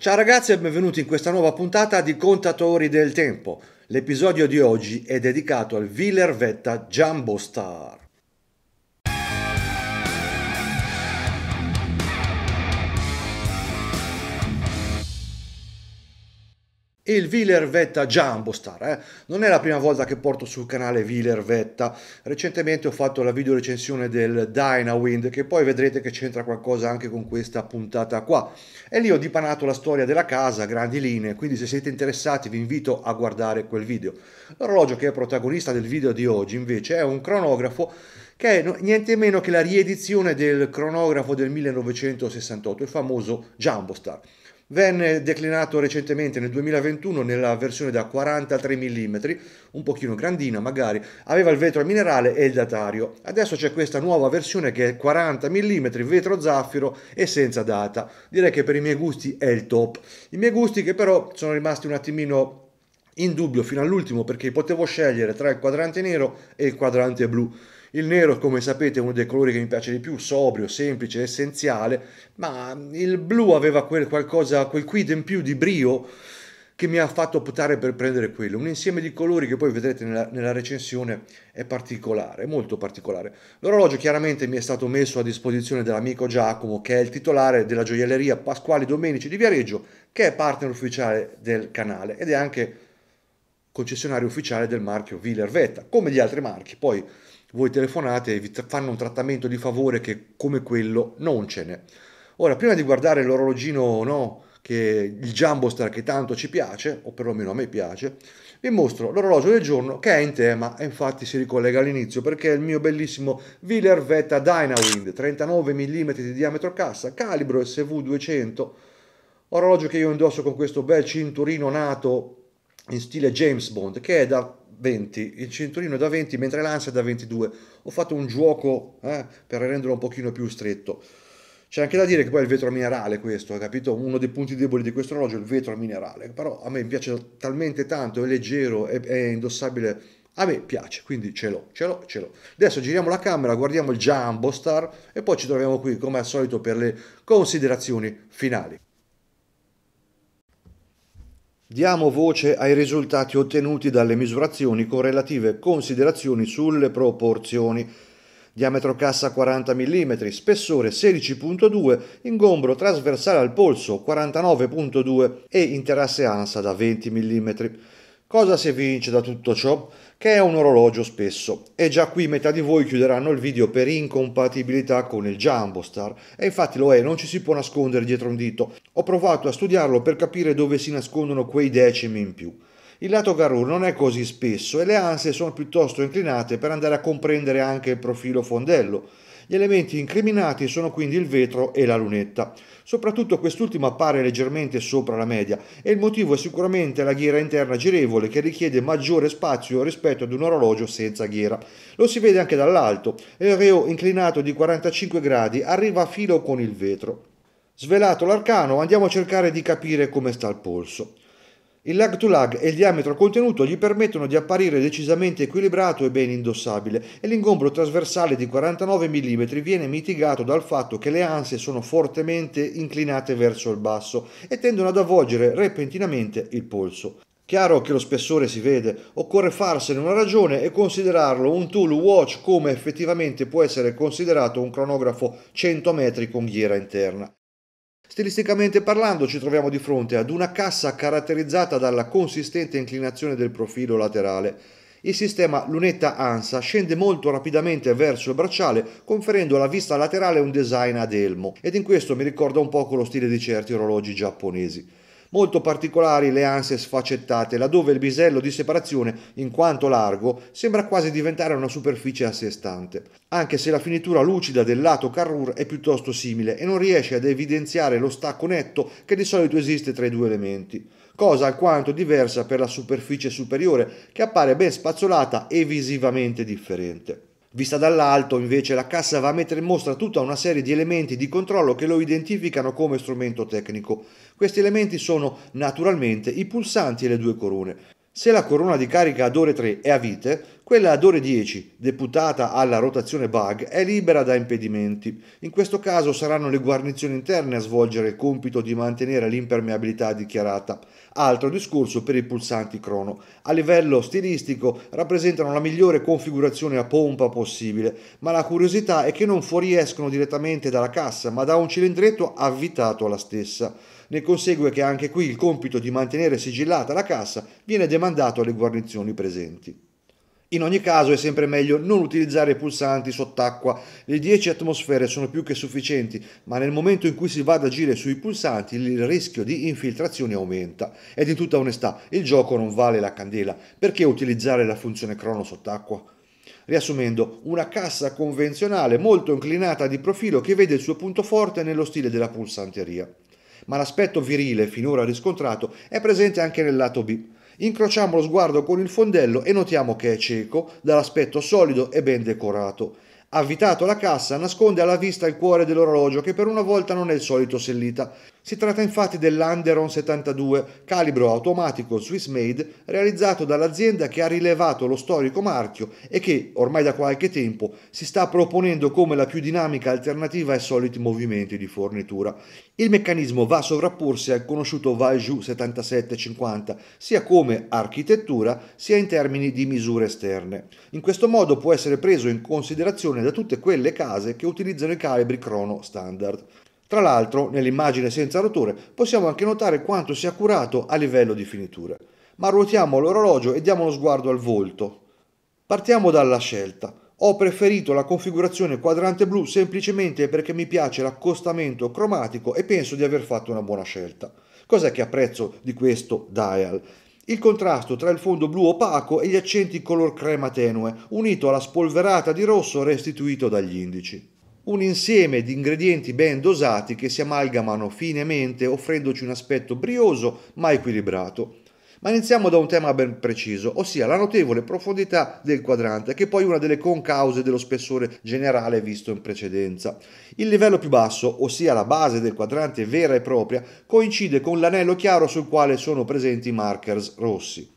Ciao ragazzi e benvenuti in questa nuova puntata di Contatori del Tempo. L'episodio di oggi è dedicato al Villervetta Jumbo Star. il Vilervetta Jumbo Star. Eh? Non è la prima volta che porto sul canale Vilervetta. Recentemente ho fatto la video recensione del Dynawind, che poi vedrete che c'entra qualcosa anche con questa puntata qua. E lì ho dipanato la storia della casa grandi linee, quindi se siete interessati vi invito a guardare quel video. L'orologio che è protagonista del video di oggi invece è un cronografo che è niente meno che la riedizione del cronografo del 1968, il famoso Jumbo Star. Venne declinato recentemente nel 2021 nella versione da 43 mm, un pochino grandina magari, aveva il vetro minerale e il datario. Adesso c'è questa nuova versione che è 40 mm, vetro zaffiro e senza data. Direi che per i miei gusti è il top. I miei gusti che però sono rimasti un attimino in dubbio fino all'ultimo perché potevo scegliere tra il quadrante nero e il quadrante blu il nero, come sapete, è uno dei colori che mi piace di più, sobrio, semplice, essenziale, ma il blu aveva quel qualcosa, quel quid in più di brio che mi ha fatto optare per prendere quello. Un insieme di colori che poi vedrete nella, nella recensione è particolare, molto particolare. L'orologio chiaramente mi è stato messo a disposizione dell'amico Giacomo, che è il titolare della gioielleria Pasquali Domenici di Viareggio, che è partner ufficiale del canale ed è anche concessionario ufficiale del marchio Villervetta, come gli altri marchi. Poi voi telefonate e vi fanno un trattamento di favore che come quello non ce n'è. Ora, prima di guardare l'orologino no, che il Jumbo che tanto ci piace, o perlomeno a me piace, vi mostro l'orologio del giorno che è in tema e infatti si ricollega all'inizio perché è il mio bellissimo Willer Vetta Dynawind, 39 mm di diametro cassa, calibro SV200, orologio che io indosso con questo bel cinturino nato in stile James Bond che è da 20, il cinturino da 20 mentre l'ansia è da 22. Ho fatto un gioco eh, per renderlo un pochino più stretto. C'è anche da dire che poi è il vetro minerale questo, hai capito? Uno dei punti deboli di questo orologio è il vetro minerale, però a me piace talmente tanto, è leggero, è, è indossabile, a me piace, quindi ce l'ho, ce l'ho, ce l'ho. Adesso giriamo la camera, guardiamo il Jumbo Star e poi ci troviamo qui come al solito per le considerazioni finali. Diamo voce ai risultati ottenuti dalle misurazioni con relative considerazioni sulle proporzioni. Diametro cassa 40 mm, spessore 16.2, ingombro trasversale al polso 49.2 e interasse ansa da 20 mm. Cosa si evince da tutto ciò? Che è un orologio spesso. E già qui metà di voi chiuderanno il video per incompatibilità con il Jumbo Star. E infatti lo è, non ci si può nascondere dietro un dito. Ho provato a studiarlo per capire dove si nascondono quei decimi in più. Il lato Garou non è così spesso e le ansie sono piuttosto inclinate per andare a comprendere anche il profilo fondello gli elementi incriminati sono quindi il vetro e la lunetta. Soprattutto quest'ultimo appare leggermente sopra la media e il motivo è sicuramente la ghiera interna girevole che richiede maggiore spazio rispetto ad un orologio senza ghiera. Lo si vede anche dall'alto il reo inclinato di 45 gradi arriva a filo con il vetro. Svelato l'arcano andiamo a cercare di capire come sta il polso. Il lag to lag e il diametro contenuto gli permettono di apparire decisamente equilibrato e ben indossabile e l'ingombro trasversale di 49 mm viene mitigato dal fatto che le ansie sono fortemente inclinate verso il basso e tendono ad avvolgere repentinamente il polso. Chiaro che lo spessore si vede, occorre farsene una ragione e considerarlo un tool watch come effettivamente può essere considerato un cronografo 100 metri con ghiera interna. Stilisticamente parlando ci troviamo di fronte ad una cassa caratterizzata dalla consistente inclinazione del profilo laterale. Il sistema lunetta ansa scende molto rapidamente verso il bracciale conferendo alla vista laterale un design ad elmo ed in questo mi ricorda un poco lo stile di certi orologi giapponesi molto particolari le anse sfaccettate, laddove il bisello di separazione, in quanto largo, sembra quasi diventare una superficie a sé stante, anche se la finitura lucida del lato Carrur è piuttosto simile e non riesce ad evidenziare lo stacco netto che di solito esiste tra i due elementi, cosa alquanto diversa per la superficie superiore che appare ben spazzolata e visivamente differente. Vista dall'alto, invece, la cassa va a mettere in mostra tutta una serie di elementi di controllo che lo identificano come strumento tecnico. Questi elementi sono naturalmente i pulsanti e le due corone. Se la corona di carica ad ore 3 è a vite, quella ad ore 10, deputata alla rotazione bug, è libera da impedimenti. In questo caso saranno le guarnizioni interne a svolgere il compito di mantenere l'impermeabilità dichiarata. Altro discorso per i pulsanti crono. A livello stilistico rappresentano la migliore configurazione a pompa possibile, ma la curiosità è che non fuoriescono direttamente dalla cassa, ma da un cilindretto avvitato alla stessa. Ne consegue che anche qui il compito di mantenere sigillata la cassa viene demandato alle guarnizioni presenti. In ogni caso è sempre meglio non utilizzare i pulsanti sott'acqua, le 10 atmosfere sono più che sufficienti, ma nel momento in cui si va ad agire sui pulsanti il rischio di infiltrazioni aumenta. Ed in tutta onestà, il gioco non vale la candela, perché utilizzare la funzione crono sott'acqua? Riassumendo, una cassa convenzionale molto inclinata di profilo che vede il suo punto forte nello stile della pulsanteria. Ma l'aspetto virile finora riscontrato è presente anche nel lato B Incrociamo lo sguardo con il fondello e notiamo che è cieco, dall'aspetto solido e ben decorato. Avvitato la cassa, nasconde alla vista il cuore dell'orologio che per una volta non è il solito sellita. Si tratta infatti dell'Anderon 72, calibro automatico Swiss made, realizzato dall'azienda che ha rilevato lo storico marchio e che, ormai da qualche tempo, si sta proponendo come la più dinamica alternativa ai soliti movimenti di fornitura. Il meccanismo va a sovrapporsi al conosciuto Vaiju 7750, sia come architettura sia in termini di misure esterne. In questo modo può essere preso in considerazione esclusione da tutte quelle case che utilizzano i calibri crono standard. Tra l'altro, nell'immagine senza rotore possiamo anche notare quanto sia accurato a livello di finiture. Ma ruotiamo l'orologio e diamo uno sguardo al volto. Partiamo dalla scelta. Ho preferito la configurazione quadrante blu semplicemente perché mi piace l'accostamento cromatico e penso di aver fatto una buona scelta. Cos'è che apprezzo di questo dial? Il contrasto tra il fondo blu opaco e gli accenti color crema tenue, unito alla spolverata di rosso restituito dagli indici. Un insieme di ingredienti ben dosati che si amalgamano finemente offrendoci un aspetto brioso ma equilibrato ma iniziamo da un tema ben preciso, ossia la notevole profondità del quadrante, che è poi una delle concause dello spessore generale visto in precedenza. Il livello più basso, ossia la base del quadrante vera e propria, coincide con l'anello chiaro sul quale sono presenti i markers rossi.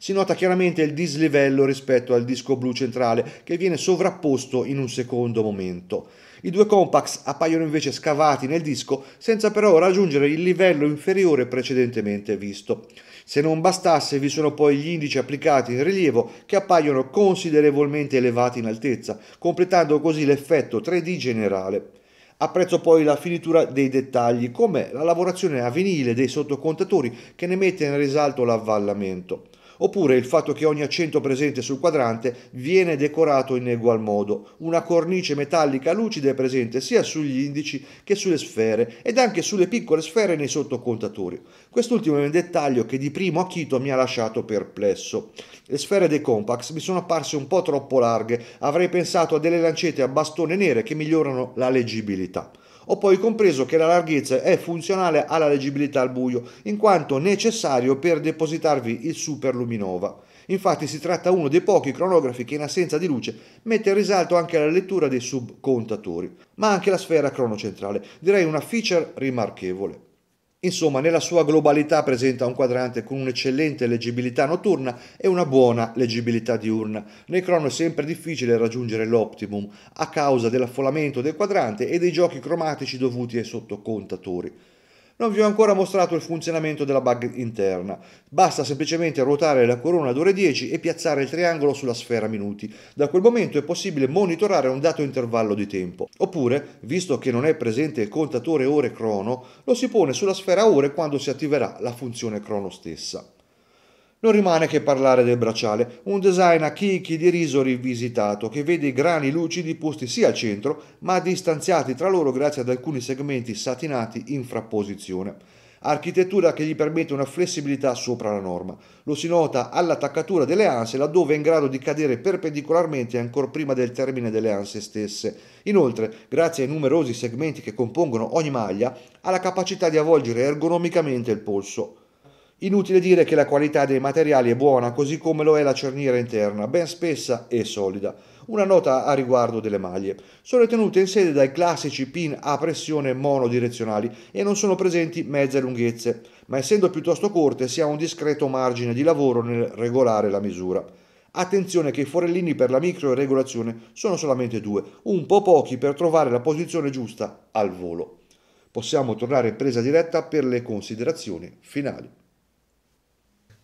Si nota chiaramente il dislivello rispetto al disco blu centrale che viene sovrapposto in un secondo momento. I due compacts appaiono invece scavati nel disco senza però raggiungere il livello inferiore precedentemente visto. Se non bastasse, vi sono poi gli indici applicati in rilievo che appaiono considerevolmente elevati in altezza, completando così l'effetto 3D generale. Apprezzo poi la finitura dei dettagli, come la lavorazione a vinile dei sottocontatori che ne mette in risalto l'avvallamento oppure il fatto che ogni accento presente sul quadrante viene decorato in egual modo. Una cornice metallica lucida è presente sia sugli indici che sulle sfere ed anche sulle piccole sfere nei sottocontatori. Quest'ultimo è un dettaglio che di primo acchito mi ha lasciato perplesso. Le sfere dei compacts mi sono apparse un po' troppo larghe, avrei pensato a delle lancette a bastone nere che migliorano la leggibilità. Ho poi compreso che la larghezza è funzionale alla leggibilità al buio, in quanto necessario per depositarvi il Super Luminova. Infatti si tratta uno dei pochi cronografi che in assenza di luce mette in risalto anche la lettura dei subcontatori, ma anche la sfera cronocentrale, direi una feature rimarchevole. Insomma, nella sua globalità presenta un quadrante con un'eccellente leggibilità notturna e una buona leggibilità diurna. Nei crono è sempre difficile raggiungere l'optimum a causa dell'affollamento del quadrante e dei giochi cromatici dovuti ai sottocontatori non vi ho ancora mostrato il funzionamento della bug interna. Basta semplicemente ruotare la corona ad ore 10 e piazzare il triangolo sulla sfera minuti. Da quel momento è possibile monitorare un dato intervallo di tempo. Oppure, visto che non è presente il contatore ore crono, lo si pone sulla sfera ore quando si attiverà la funzione crono stessa. Non rimane che parlare del bracciale, un design a chicchi di riso rivisitato che vede i grani lucidi posti sia al centro ma distanziati tra loro grazie ad alcuni segmenti satinati in frapposizione. Architettura che gli permette una flessibilità sopra la norma. Lo si nota all'attaccatura delle anse laddove è in grado di cadere perpendicolarmente ancora prima del termine delle anse stesse. Inoltre, grazie ai numerosi segmenti che compongono ogni maglia, ha la capacità di avvolgere ergonomicamente il polso. Inutile dire che la qualità dei materiali è buona, così come lo è la cerniera interna, ben spessa e solida. Una nota a riguardo delle maglie. Sono tenute in sede dai classici pin a pressione monodirezionali e non sono presenti mezze lunghezze, ma essendo piuttosto corte si ha un discreto margine di lavoro nel regolare la misura. Attenzione che i forellini per la microregolazione sono solamente due, un po' pochi per trovare la posizione giusta al volo. Possiamo tornare in presa diretta per le considerazioni finali.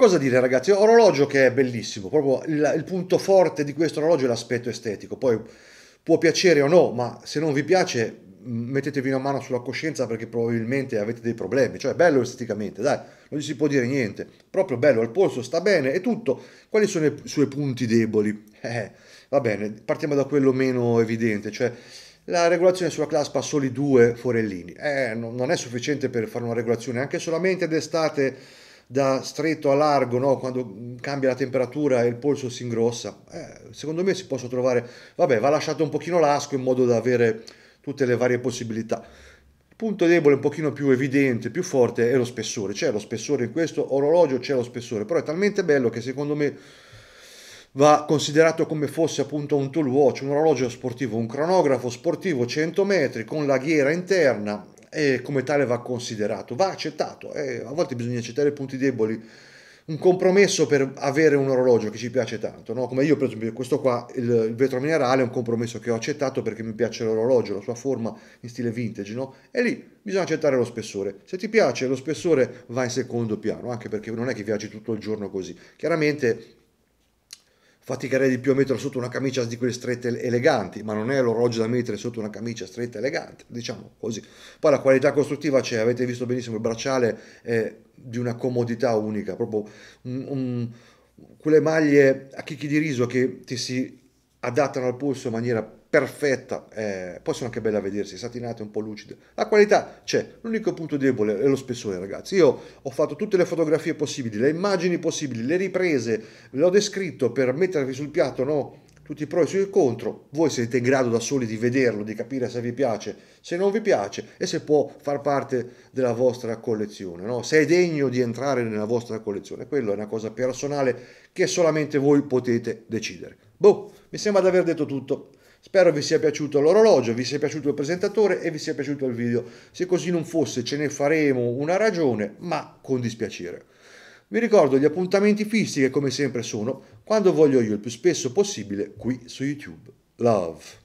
Cosa dire ragazzi? Orologio che è bellissimo, proprio il, il punto forte di questo orologio è l'aspetto estetico, poi può piacere o no, ma se non vi piace mettetevi una mano sulla coscienza perché probabilmente avete dei problemi, cioè è bello esteticamente, dai, non gli si può dire niente, proprio bello, al polso sta bene e tutto, quali sono i suoi punti deboli? Eh, va bene, partiamo da quello meno evidente, cioè la regolazione sulla claspa ha soli due forellini, eh, non è sufficiente per fare una regolazione, anche solamente d'estate da stretto a largo, no? quando cambia la temperatura e il polso si ingrossa, eh, secondo me si possono trovare, vabbè, va lasciato un pochino lasco in modo da avere tutte le varie possibilità. Il punto debole un pochino più evidente, più forte è lo spessore, c'è lo spessore in questo orologio, c'è lo spessore, però è talmente bello che secondo me va considerato come fosse appunto un tool watch, un orologio sportivo, un cronografo sportivo 100 metri con la ghiera interna e come tale va considerato, va accettato e a volte bisogna accettare i punti deboli. Un compromesso per avere un orologio che ci piace tanto, no? come io per esempio questo qua, il, vetro minerale è un compromesso che ho accettato perché mi piace l'orologio, la sua forma in stile vintage, no? e lì bisogna accettare lo spessore. Se ti piace lo spessore va in secondo piano, anche perché non è che viaggi tutto il giorno così. Chiaramente faticherei di più a metterlo sotto una camicia di quelle strette eleganti, ma non è l'orologio da mettere sotto una camicia stretta elegante, diciamo così. Poi la qualità costruttiva c'è, cioè, avete visto benissimo, il bracciale è di una comodità unica, proprio un, un, quelle maglie a chicchi di riso che ti si adattano al polso in maniera perfetta, eh, poi sono anche belle da vedersi, satinate, un po' lucide. La qualità c'è, l'unico punto debole è lo spessore, ragazzi. Io ho fatto tutte le fotografie possibili, le immagini possibili, le riprese, le ho descritto per mettervi sul piatto, no? Tutti i pro e i contro, voi siete in grado da soli di vederlo, di capire se vi piace, se non vi piace e se può far parte della vostra collezione, no? se è degno di entrare nella vostra collezione. Quello è una cosa personale che solamente voi potete decidere. Boh, mi sembra di aver detto tutto. Spero vi sia piaciuto l'orologio, vi sia piaciuto il presentatore e vi sia piaciuto il video. Se così non fosse ce ne faremo una ragione, ma con dispiacere. Vi ricordo gli appuntamenti fissi che come sempre sono quando voglio io il più spesso possibile qui su YouTube. Love.